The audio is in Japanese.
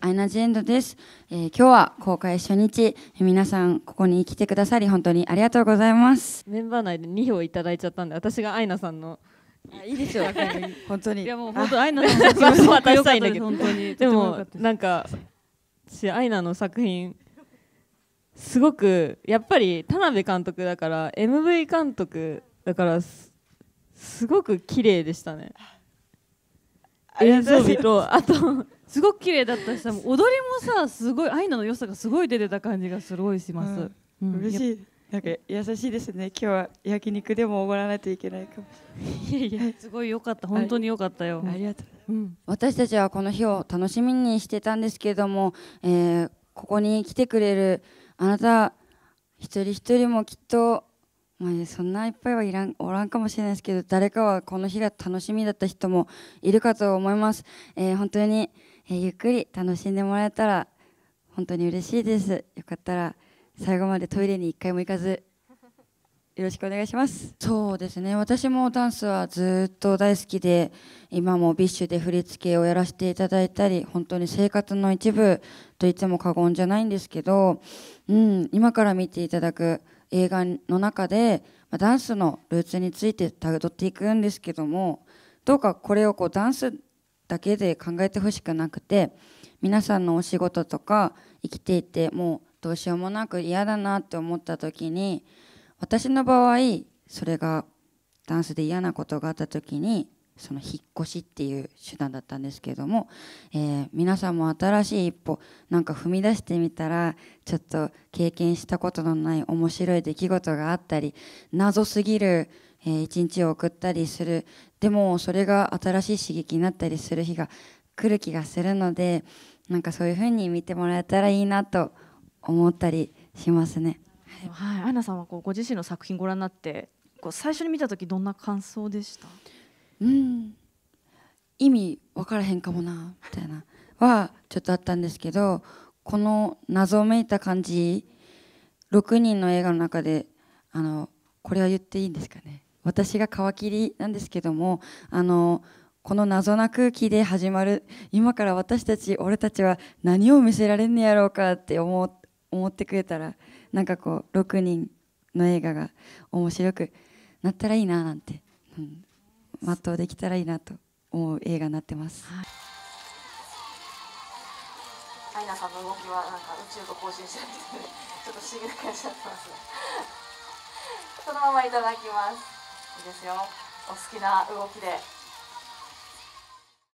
アイナジエンドです、えー、今日は公開初日皆さんここに来てくださり本当にありがとうございますメンバー内で2票いただいちゃったんで私がアイナさんのいいでしょう本当にいやもう本当アイナさんの作品渡したいんだけどでもなんか私アイナの作品すごくやっぱり田辺監督だから MV 監督だからすすごく綺麗でしたね映像美とあとすごく綺麗だったしさ踊りもさすごいアイナの良さがすごい出てた感じがすごいします、うん、嬉しいなんか優しいですね今日は焼肉でもおごらないといけないかもしれないいやいやすごい良かった本当に良かったよありがとう、うん、私たちはこの日を楽しみにしてたんですけれども、えー、ここに来てくれるあなた一人一人もきっとまあ、ね、そんないっぱいはいらんおらんかもしれないですけど誰かはこの日が楽しみだった人もいるかと思います、えー、本当に、えー、ゆっくり楽しんでもらえたら本当に嬉しいですよかったら最後までトイレに1回も行かずよろしくお願いしますそうですね私もダンスはずっと大好きで今も BiSH で振り付けをやらせていただいたり本当に生活の一部と言っても過言じゃないんですけど、うん、今から見ていただく映画の中でダンスのルーツについてたどっていくんですけどもどうかこれをこうダンスだけで考えてほしくなくて皆さんのお仕事とか生きていてもうどうしようもなく嫌だなって思った時に私の場合それがダンスで嫌なことがあった時にその引っ越しっていう手段だったんですけども、えー、皆さんも新しい一歩なんか踏み出してみたらちょっと経験したことのない面白い出来事があったり謎すぎる、えー、一日を送ったりするでもそれが新しい刺激になったりする日が来る気がするのでなんかそういう風に見てもらえたらいいなと思ったりしますね。はい、アンナさんはこうご自身の作品ご覧になってこう最初に見た時どんな感想でしたうん意味分からへんかもなみたいなはちょっとあったんですけどこの謎めいた感じ6人の映画の中であのこれは言っていいんですかね私が皮切りなんですけどもあのこの謎な空気で始まる今から私たち俺たちは何を見せられんねやろうかって思っ思ってくれたらなんかこう6人の映画が面白くなったらいいななんて、うん、全うできたらいいなと思う映画になってます。はいアイナさんの動きはなんか宇宙と交信してるみたいでちょっと不思議な感じになってます そのままいただきますいいですよお好きな動きで